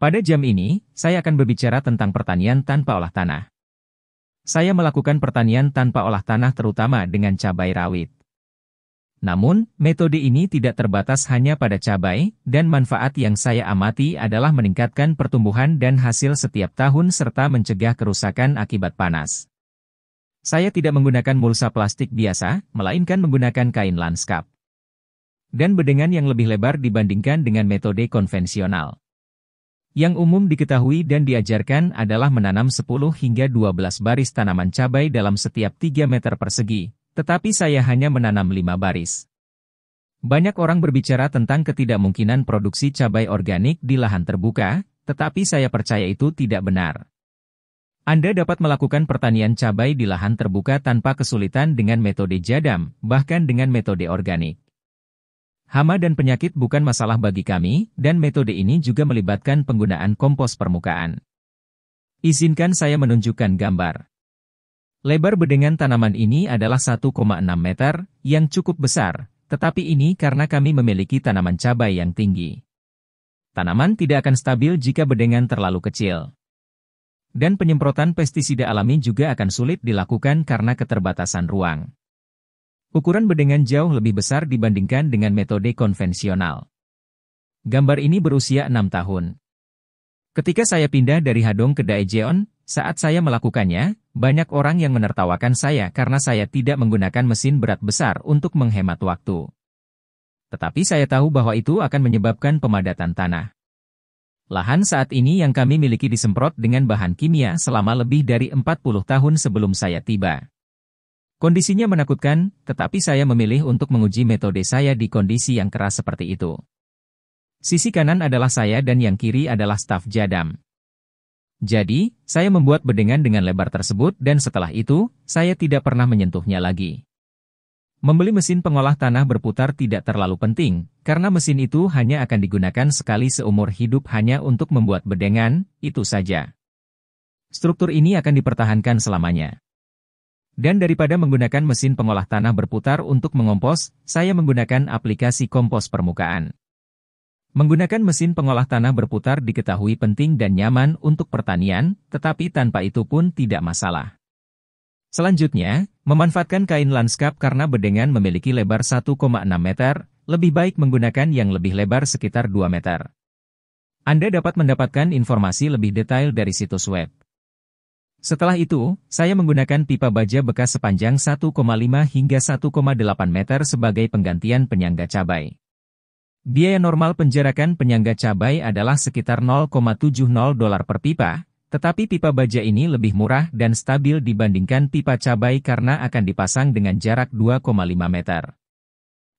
Pada jam ini, saya akan berbicara tentang pertanian tanpa olah tanah. Saya melakukan pertanian tanpa olah tanah terutama dengan cabai rawit. Namun, metode ini tidak terbatas hanya pada cabai, dan manfaat yang saya amati adalah meningkatkan pertumbuhan dan hasil setiap tahun serta mencegah kerusakan akibat panas. Saya tidak menggunakan mulsa plastik biasa, melainkan menggunakan kain lanskap. Dan bedengan yang lebih lebar dibandingkan dengan metode konvensional. Yang umum diketahui dan diajarkan adalah menanam 10 hingga 12 baris tanaman cabai dalam setiap 3 meter persegi, tetapi saya hanya menanam 5 baris. Banyak orang berbicara tentang ketidakmungkinan produksi cabai organik di lahan terbuka, tetapi saya percaya itu tidak benar. Anda dapat melakukan pertanian cabai di lahan terbuka tanpa kesulitan dengan metode jadam, bahkan dengan metode organik. Hama dan penyakit bukan masalah bagi kami, dan metode ini juga melibatkan penggunaan kompos permukaan. Izinkan saya menunjukkan gambar. Lebar bedengan tanaman ini adalah 1,6 meter, yang cukup besar, tetapi ini karena kami memiliki tanaman cabai yang tinggi. Tanaman tidak akan stabil jika bedengan terlalu kecil. Dan penyemprotan pestisida alami juga akan sulit dilakukan karena keterbatasan ruang. Ukuran bedengan jauh lebih besar dibandingkan dengan metode konvensional. Gambar ini berusia 6 tahun. Ketika saya pindah dari Hadong ke Daejeon, saat saya melakukannya, banyak orang yang menertawakan saya karena saya tidak menggunakan mesin berat besar untuk menghemat waktu. Tetapi saya tahu bahwa itu akan menyebabkan pemadatan tanah. Lahan saat ini yang kami miliki disemprot dengan bahan kimia selama lebih dari 40 tahun sebelum saya tiba. Kondisinya menakutkan, tetapi saya memilih untuk menguji metode saya di kondisi yang keras seperti itu. Sisi kanan adalah saya dan yang kiri adalah staf jadam. Jadi, saya membuat bedengan dengan lebar tersebut dan setelah itu, saya tidak pernah menyentuhnya lagi. Membeli mesin pengolah tanah berputar tidak terlalu penting, karena mesin itu hanya akan digunakan sekali seumur hidup hanya untuk membuat bedengan, itu saja. Struktur ini akan dipertahankan selamanya. Dan daripada menggunakan mesin pengolah tanah berputar untuk mengompos, saya menggunakan aplikasi kompos permukaan. Menggunakan mesin pengolah tanah berputar diketahui penting dan nyaman untuk pertanian, tetapi tanpa itu pun tidak masalah. Selanjutnya, memanfaatkan kain lanskap karena bedengan memiliki lebar 1,6 meter, lebih baik menggunakan yang lebih lebar sekitar 2 meter. Anda dapat mendapatkan informasi lebih detail dari situs web. Setelah itu, saya menggunakan pipa baja bekas sepanjang 1,5 hingga 1,8 meter sebagai penggantian penyangga cabai. Biaya normal penjarakan penyangga cabai adalah sekitar 0,70 dolar per pipa, tetapi pipa baja ini lebih murah dan stabil dibandingkan pipa cabai karena akan dipasang dengan jarak 2,5 meter.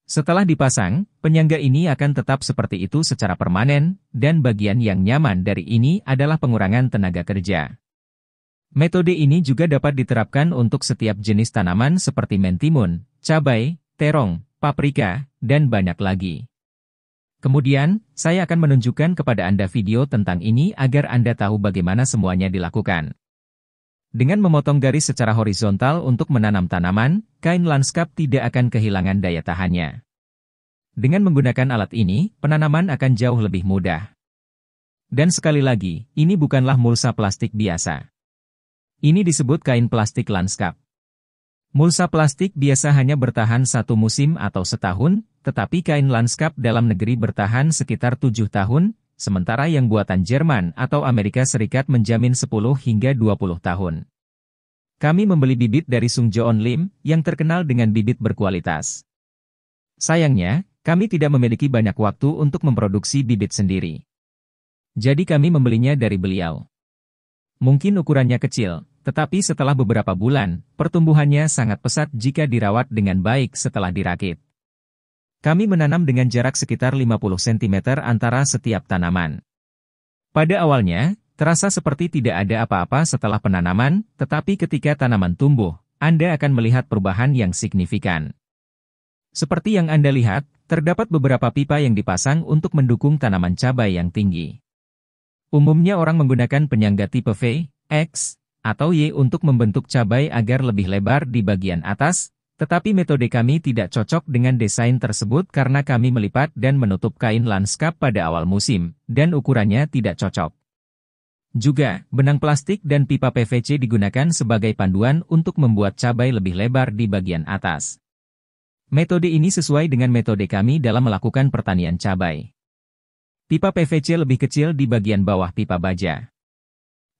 Setelah dipasang, penyangga ini akan tetap seperti itu secara permanen, dan bagian yang nyaman dari ini adalah pengurangan tenaga kerja. Metode ini juga dapat diterapkan untuk setiap jenis tanaman seperti mentimun, cabai, terong, paprika, dan banyak lagi. Kemudian, saya akan menunjukkan kepada Anda video tentang ini agar Anda tahu bagaimana semuanya dilakukan. Dengan memotong garis secara horizontal untuk menanam tanaman, kain lanskap tidak akan kehilangan daya tahannya. Dengan menggunakan alat ini, penanaman akan jauh lebih mudah. Dan sekali lagi, ini bukanlah mulsa plastik biasa. Ini disebut kain plastik lanskap. Mulsa plastik biasa hanya bertahan satu musim atau setahun, tetapi kain lanskap dalam negeri bertahan sekitar tujuh tahun, sementara yang buatan Jerman atau Amerika Serikat menjamin 10 hingga 20 tahun. Kami membeli bibit dari Sung Joon Lim, yang terkenal dengan bibit berkualitas. Sayangnya, kami tidak memiliki banyak waktu untuk memproduksi bibit sendiri. Jadi kami membelinya dari beliau. Mungkin ukurannya kecil, tetapi setelah beberapa bulan, pertumbuhannya sangat pesat jika dirawat dengan baik setelah dirakit. Kami menanam dengan jarak sekitar 50 cm antara setiap tanaman. Pada awalnya, terasa seperti tidak ada apa-apa setelah penanaman, tetapi ketika tanaman tumbuh, Anda akan melihat perubahan yang signifikan. Seperti yang Anda lihat, terdapat beberapa pipa yang dipasang untuk mendukung tanaman cabai yang tinggi. Umumnya orang menggunakan penyangga tipe V, X, atau Y untuk membentuk cabai agar lebih lebar di bagian atas, tetapi metode kami tidak cocok dengan desain tersebut karena kami melipat dan menutup kain lanskap pada awal musim, dan ukurannya tidak cocok. Juga, benang plastik dan pipa PVC digunakan sebagai panduan untuk membuat cabai lebih lebar di bagian atas. Metode ini sesuai dengan metode kami dalam melakukan pertanian cabai. Pipa PVC lebih kecil di bagian bawah pipa baja.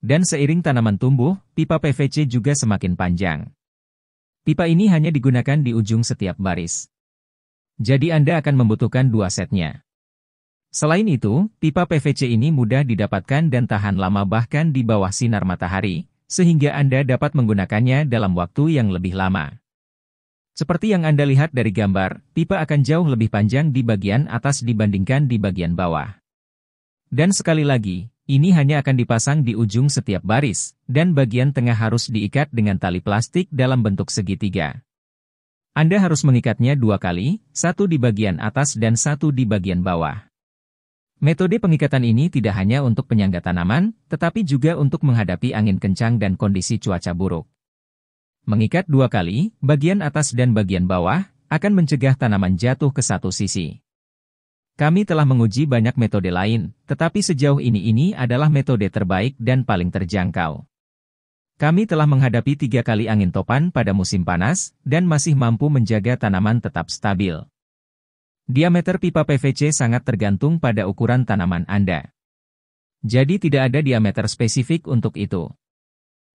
Dan seiring tanaman tumbuh, pipa PVC juga semakin panjang. Pipa ini hanya digunakan di ujung setiap baris. Jadi Anda akan membutuhkan dua setnya. Selain itu, pipa PVC ini mudah didapatkan dan tahan lama bahkan di bawah sinar matahari, sehingga Anda dapat menggunakannya dalam waktu yang lebih lama. Seperti yang Anda lihat dari gambar, pipa akan jauh lebih panjang di bagian atas dibandingkan di bagian bawah. Dan sekali lagi, ini hanya akan dipasang di ujung setiap baris, dan bagian tengah harus diikat dengan tali plastik dalam bentuk segitiga. Anda harus mengikatnya dua kali, satu di bagian atas dan satu di bagian bawah. Metode pengikatan ini tidak hanya untuk penyangga tanaman, tetapi juga untuk menghadapi angin kencang dan kondisi cuaca buruk. Mengikat dua kali, bagian atas dan bagian bawah, akan mencegah tanaman jatuh ke satu sisi. Kami telah menguji banyak metode lain, tetapi sejauh ini ini adalah metode terbaik dan paling terjangkau. Kami telah menghadapi tiga kali angin topan pada musim panas, dan masih mampu menjaga tanaman tetap stabil. Diameter pipa PVC sangat tergantung pada ukuran tanaman Anda. Jadi tidak ada diameter spesifik untuk itu.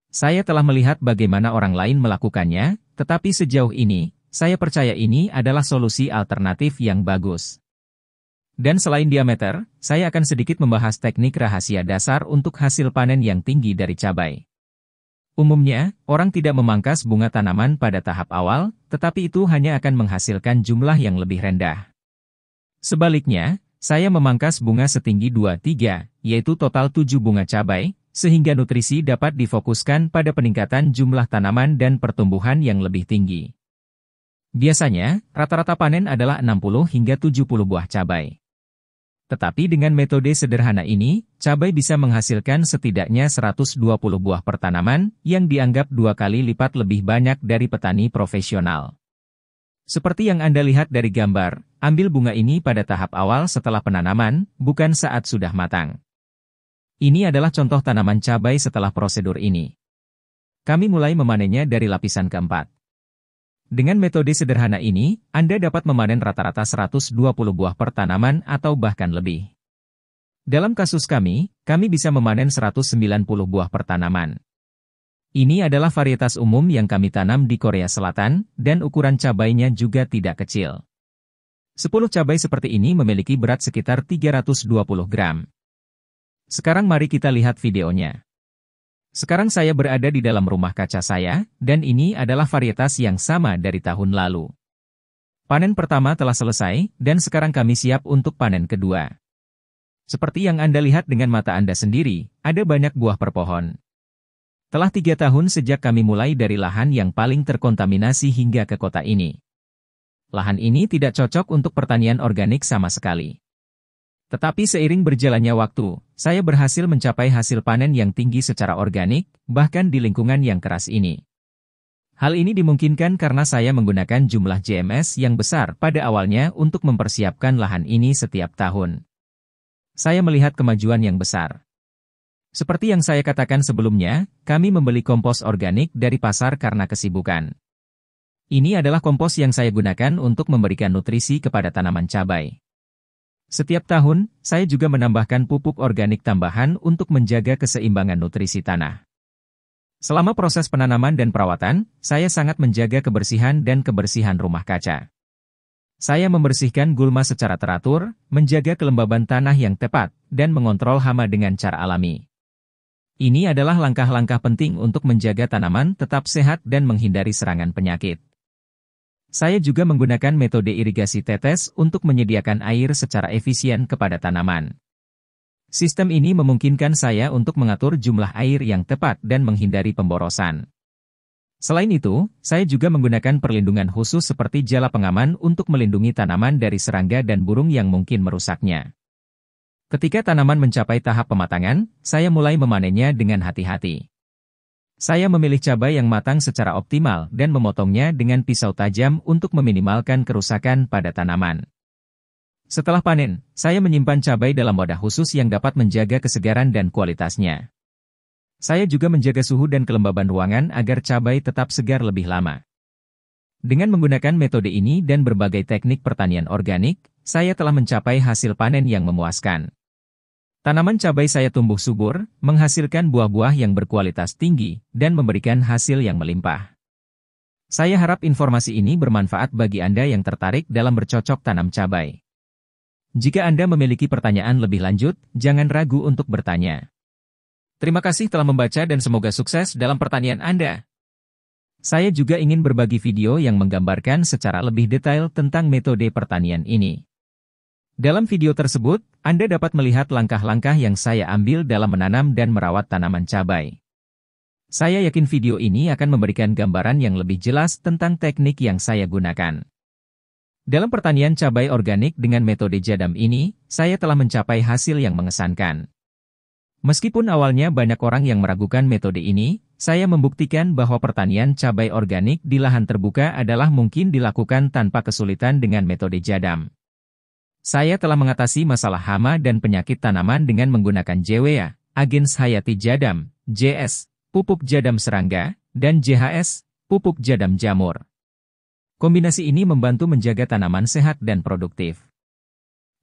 Saya telah melihat bagaimana orang lain melakukannya, tetapi sejauh ini, saya percaya ini adalah solusi alternatif yang bagus. Dan selain diameter, saya akan sedikit membahas teknik rahasia dasar untuk hasil panen yang tinggi dari cabai. Umumnya, orang tidak memangkas bunga tanaman pada tahap awal, tetapi itu hanya akan menghasilkan jumlah yang lebih rendah. Sebaliknya, saya memangkas bunga setinggi 2-3, yaitu total 7 bunga cabai, sehingga nutrisi dapat difokuskan pada peningkatan jumlah tanaman dan pertumbuhan yang lebih tinggi. Biasanya, rata-rata panen adalah 60 hingga 70 buah cabai. Tetapi dengan metode sederhana ini, cabai bisa menghasilkan setidaknya 120 buah per tanaman yang dianggap dua kali lipat lebih banyak dari petani profesional. Seperti yang Anda lihat dari gambar, ambil bunga ini pada tahap awal setelah penanaman, bukan saat sudah matang. Ini adalah contoh tanaman cabai setelah prosedur ini. Kami mulai memanennya dari lapisan keempat. Dengan metode sederhana ini, Anda dapat memanen rata-rata 120 buah per tanaman atau bahkan lebih. Dalam kasus kami, kami bisa memanen 190 buah per tanaman. Ini adalah varietas umum yang kami tanam di Korea Selatan, dan ukuran cabainya juga tidak kecil. 10 cabai seperti ini memiliki berat sekitar 320 gram. Sekarang mari kita lihat videonya. Sekarang saya berada di dalam rumah kaca saya, dan ini adalah varietas yang sama dari tahun lalu. Panen pertama telah selesai, dan sekarang kami siap untuk panen kedua. Seperti yang Anda lihat dengan mata Anda sendiri, ada banyak buah perpohon. Telah tiga tahun sejak kami mulai dari lahan yang paling terkontaminasi hingga ke kota ini. Lahan ini tidak cocok untuk pertanian organik sama sekali. Tetapi seiring berjalannya waktu, saya berhasil mencapai hasil panen yang tinggi secara organik, bahkan di lingkungan yang keras ini. Hal ini dimungkinkan karena saya menggunakan jumlah JMS yang besar pada awalnya untuk mempersiapkan lahan ini setiap tahun. Saya melihat kemajuan yang besar. Seperti yang saya katakan sebelumnya, kami membeli kompos organik dari pasar karena kesibukan. Ini adalah kompos yang saya gunakan untuk memberikan nutrisi kepada tanaman cabai. Setiap tahun, saya juga menambahkan pupuk organik tambahan untuk menjaga keseimbangan nutrisi tanah. Selama proses penanaman dan perawatan, saya sangat menjaga kebersihan dan kebersihan rumah kaca. Saya membersihkan gulma secara teratur, menjaga kelembaban tanah yang tepat, dan mengontrol hama dengan cara alami. Ini adalah langkah-langkah penting untuk menjaga tanaman tetap sehat dan menghindari serangan penyakit. Saya juga menggunakan metode irigasi tetes untuk menyediakan air secara efisien kepada tanaman. Sistem ini memungkinkan saya untuk mengatur jumlah air yang tepat dan menghindari pemborosan. Selain itu, saya juga menggunakan perlindungan khusus seperti jala pengaman untuk melindungi tanaman dari serangga dan burung yang mungkin merusaknya. Ketika tanaman mencapai tahap pematangan, saya mulai memanennya dengan hati-hati. Saya memilih cabai yang matang secara optimal dan memotongnya dengan pisau tajam untuk meminimalkan kerusakan pada tanaman. Setelah panen, saya menyimpan cabai dalam wadah khusus yang dapat menjaga kesegaran dan kualitasnya. Saya juga menjaga suhu dan kelembaban ruangan agar cabai tetap segar lebih lama. Dengan menggunakan metode ini dan berbagai teknik pertanian organik, saya telah mencapai hasil panen yang memuaskan. Tanaman cabai saya tumbuh subur, menghasilkan buah-buah yang berkualitas tinggi, dan memberikan hasil yang melimpah. Saya harap informasi ini bermanfaat bagi Anda yang tertarik dalam bercocok tanam cabai. Jika Anda memiliki pertanyaan lebih lanjut, jangan ragu untuk bertanya. Terima kasih telah membaca dan semoga sukses dalam pertanian Anda. Saya juga ingin berbagi video yang menggambarkan secara lebih detail tentang metode pertanian ini. Dalam video tersebut, Anda dapat melihat langkah-langkah yang saya ambil dalam menanam dan merawat tanaman cabai. Saya yakin video ini akan memberikan gambaran yang lebih jelas tentang teknik yang saya gunakan. Dalam pertanian cabai organik dengan metode jadam ini, saya telah mencapai hasil yang mengesankan. Meskipun awalnya banyak orang yang meragukan metode ini, saya membuktikan bahwa pertanian cabai organik di lahan terbuka adalah mungkin dilakukan tanpa kesulitan dengan metode jadam. Saya telah mengatasi masalah hama dan penyakit tanaman dengan menggunakan JWA, Agens Hayati Jadam, JS, pupuk jadam serangga, dan JHS, pupuk jadam jamur. Kombinasi ini membantu menjaga tanaman sehat dan produktif.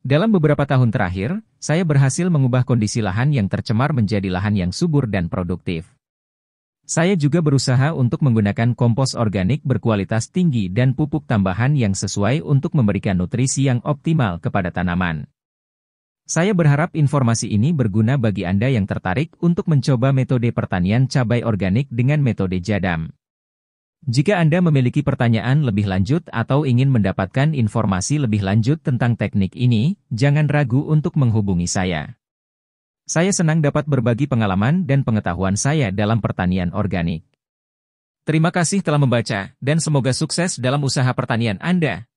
Dalam beberapa tahun terakhir, saya berhasil mengubah kondisi lahan yang tercemar menjadi lahan yang subur dan produktif. Saya juga berusaha untuk menggunakan kompos organik berkualitas tinggi dan pupuk tambahan yang sesuai untuk memberikan nutrisi yang optimal kepada tanaman. Saya berharap informasi ini berguna bagi Anda yang tertarik untuk mencoba metode pertanian cabai organik dengan metode jadam. Jika Anda memiliki pertanyaan lebih lanjut atau ingin mendapatkan informasi lebih lanjut tentang teknik ini, jangan ragu untuk menghubungi saya. Saya senang dapat berbagi pengalaman dan pengetahuan saya dalam pertanian organik. Terima kasih telah membaca, dan semoga sukses dalam usaha pertanian Anda.